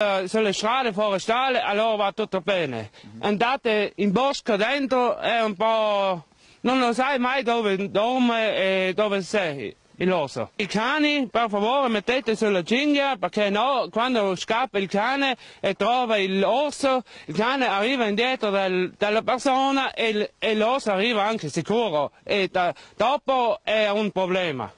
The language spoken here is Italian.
Eh, sulle strade forestali allora va tutto bene. Andate in bosco dentro è un po'... non lo sai mai dove dorme e dove sei. Il osso. I cani, per favore, mettete sulla cinghia perché no, quando scappa il cane e trova l'osso, il cane arriva indietro dal, dalla persona e, l'osso arriva anche sicuro e da, dopo è un problema.